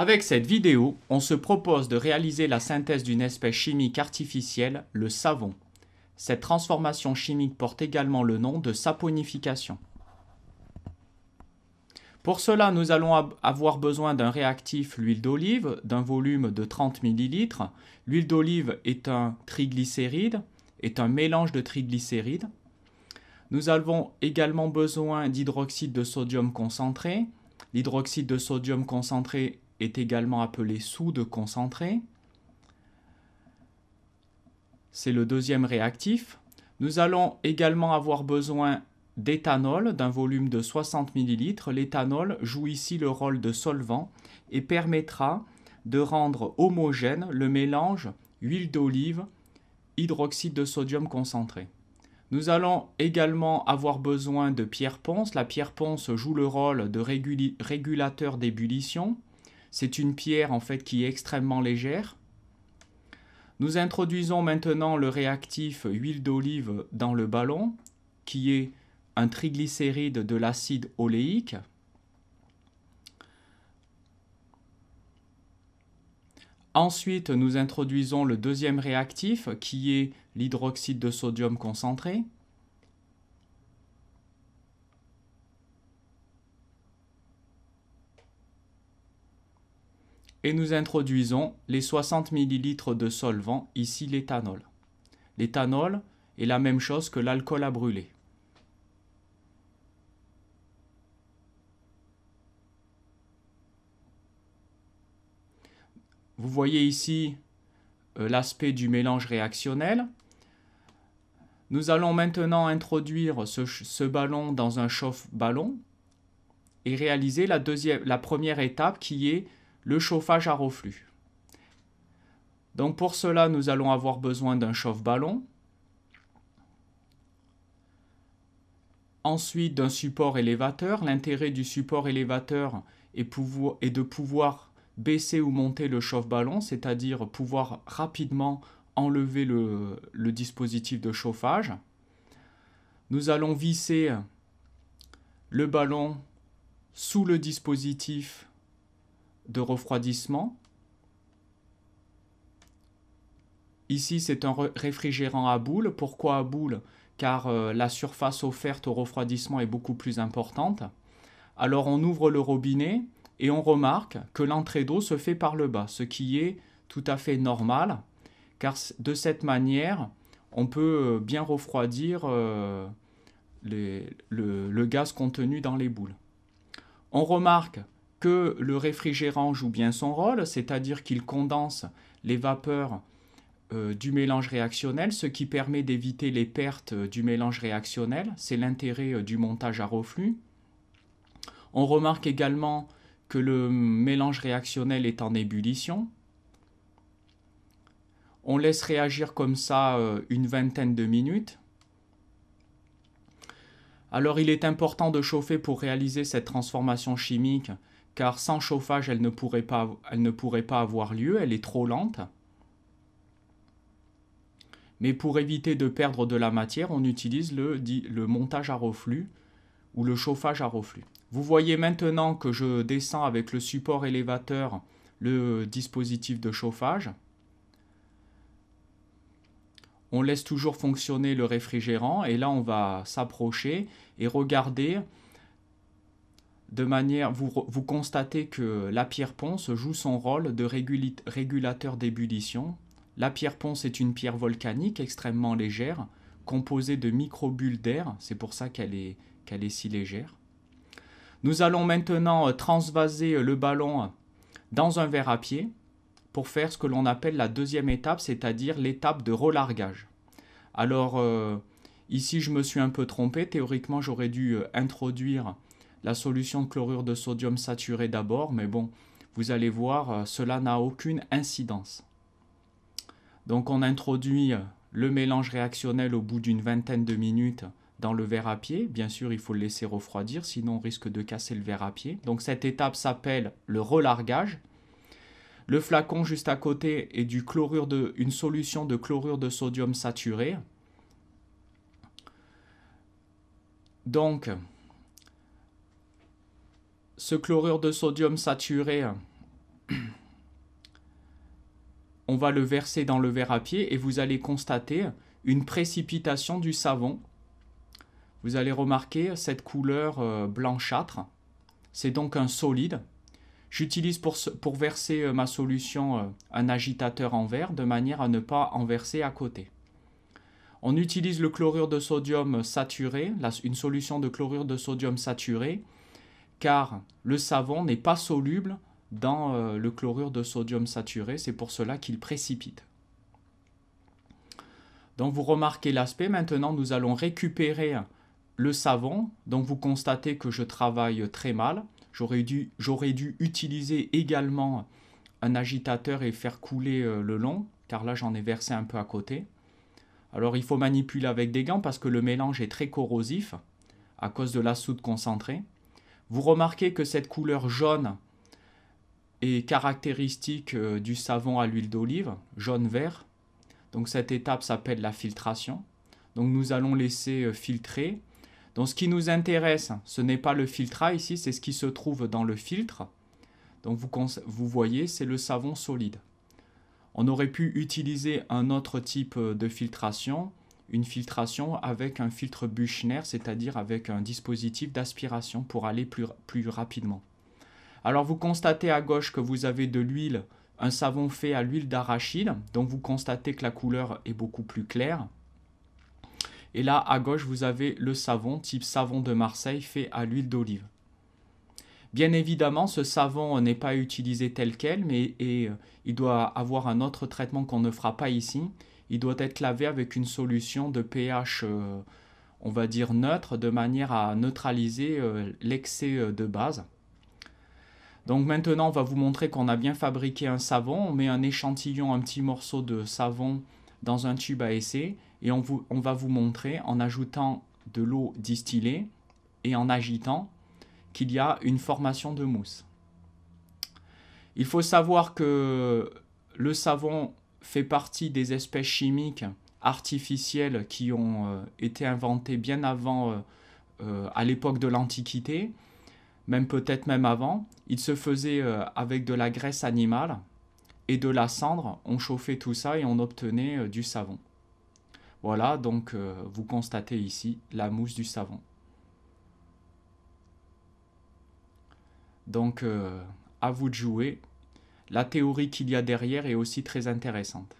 Avec cette vidéo, on se propose de réaliser la synthèse d'une espèce chimique artificielle, le savon. Cette transformation chimique porte également le nom de saponification. Pour cela, nous allons avoir besoin d'un réactif, l'huile d'olive, d'un volume de 30 ml. L'huile d'olive est un triglycéride, est un mélange de triglycérides. Nous avons également besoin d'hydroxyde de sodium concentré, L'hydroxyde de sodium concentré est également appelé soude concentrée. C'est le deuxième réactif. Nous allons également avoir besoin d'éthanol d'un volume de 60 ml. L'éthanol joue ici le rôle de solvant et permettra de rendre homogène le mélange huile d'olive, hydroxyde de sodium concentré. Nous allons également avoir besoin de pierre ponce. La pierre ponce joue le rôle de régulateur d'ébullition. C'est une pierre en fait qui est extrêmement légère. Nous introduisons maintenant le réactif huile d'olive dans le ballon, qui est un triglycéride de l'acide oléique. Ensuite, nous introduisons le deuxième réactif, qui est l'hydroxyde de sodium concentré. et nous introduisons les 60 ml de solvant, ici l'éthanol. L'éthanol est la même chose que l'alcool à brûler. Vous voyez ici euh, l'aspect du mélange réactionnel. Nous allons maintenant introduire ce, ballon dans un chauffe-ballon et réaliser la première étape qui est le chauffage à reflux. Donc pour cela, nous allons avoir besoin d'un chauffe-ballon, ensuite d'un support élévateur. L'intérêt du support élévateur est, de pouvoir baisser ou monter le chauffe-ballon, c'est-à-dire pouvoir rapidement enlever le dispositif de chauffage. Nous allons visser le ballon sous le dispositif de refroidissement. Ici, c'est un réfrigérant à boule. Pourquoi à boule Car euh, la surface offerte au refroidissement est beaucoup plus importante. Alors on ouvre le robinet et on remarque que l'entrée d'eau se fait par le bas, ce qui est tout à fait normal, car de cette manière, on peut euh, bien refroidir euh, le gaz contenu dans les boules. On remarque que le réfrigérant joue bien son rôle, c'est-à-dire qu'il condense les vapeurs euh, du mélange réactionnel, ce qui permet d'éviter les pertes euh, du mélange réactionnel. C'est l'intérêt euh, du montage à reflux. On remarque également que le mélange réactionnel est en ébullition. On laisse réagir comme ça une vingtaine de minutes. Alors il est important de chauffer pour réaliser cette transformation chimique car sans chauffage, elle ne pourrait pas, avoir lieu, elle est trop lente. Mais pour éviter de perdre de la matière, on utilise le, le montage à reflux ou le chauffage à reflux. Vous voyez maintenant que je descends avec le support élévateur le dispositif de chauffage. On laisse toujours fonctionner le réfrigérant et là on va s'approcher et regarder de manière, vous, vous, constatez que la pierre ponce joue son rôle de régulateur d'ébullition. La pierre ponce est une pierre volcanique extrêmement légère, composée de microbules d'air, c'est pour ça qu'elle est, si légère. Nous allons maintenant euh, transvaser euh, le ballon euh, dans un verre à pied pour faire ce que l'on appelle la deuxième étape, c'est-à-dire l'étape de relargage. Alors, ici, je me suis un peu trompé. Théoriquement, j'aurais dû introduire la solution de chlorure de sodium saturé d'abord, mais bon, vous allez voir, euh, cela n'a aucune incidence. Donc on introduit euh, le mélange réactionnel au bout d'une vingtaine de minutes dans le verre à pied. Bien sûr, il faut le laisser refroidir, sinon on risque de casser le verre à pied. Donc cette étape s'appelle le relargage. Le flacon juste à côté est du chlorure de, une solution de chlorure de sodium saturé. Donc, ce chlorure de sodium saturé, hein. on va le verser dans le verre à pied et vous allez constater une précipitation du savon. Vous allez remarquer cette couleur euh, blanchâtre. C'est donc un solide. J'utilise pour, verser euh, ma solution euh, un agitateur en verre de manière à ne pas en verser à côté. On utilise le chlorure de sodium saturé, une solution de chlorure de sodium saturé, car le savon n'est pas soluble dans euh, le chlorure de sodium saturé, c'est pour cela qu'il précipite. Donc vous remarquez l'aspect, maintenant nous allons récupérer le savon, donc vous constatez que je travaille très mal, j'aurais dû, dû, utiliser également un agitateur et faire couler euh, le long, car là j'en ai versé un peu à côté. Alors il faut manipuler avec des gants parce que le mélange est très corrosif à cause de la soude concentrée. Vous remarquez que cette couleur jaune est caractéristique euh, du savon à l'huile d'olive, jaune-vert. Donc cette étape s'appelle la filtration. Donc nous allons laisser euh, filtrer. Donc ce qui nous intéresse, ce n'est pas le filtrat ici, c'est ce qui se trouve dans le filtre. Donc vous voyez, c'est le savon solide. On aurait pu utiliser un autre type euh, de filtration, une filtration avec un filtre Buchner, c'est-à-dire avec un dispositif d'aspiration pour aller plus, rapidement. Alors vous constatez à gauche que vous avez de l'huile, un savon fait à l'huile d'arachide, donc vous constatez que la couleur est beaucoup plus claire. Et là à gauche vous avez le savon type savon de Marseille fait à l'huile d'olive. Bien évidemment, ce savon n'est pas utilisé tel quel, mais et, euh, il doit avoir un autre traitement qu'on ne fera pas ici, il doit être lavé avec une solution de pH, euh, on va dire, neutre, de manière à neutraliser euh, l'excès euh, de base. Donc maintenant, on va vous montrer qu'on a bien fabriqué un savon. On met un échantillon, un petit morceau de savon dans un tube à essai et on, vous, on va vous montrer en ajoutant de l'eau distillée et en agitant qu'il y a une formation de mousse. Il faut savoir que le savon fait partie des espèces chimiques artificielles qui ont euh, été inventées bien avant, euh, euh, à l'époque de l'Antiquité, même peut-être même avant. Il se faisait avec de la graisse animale et de la cendre. On chauffait tout ça et on obtenait du savon. Voilà, donc vous constatez ici la mousse du savon. Donc, à vous de jouer la théorie qu'il y a derrière est aussi très intéressante.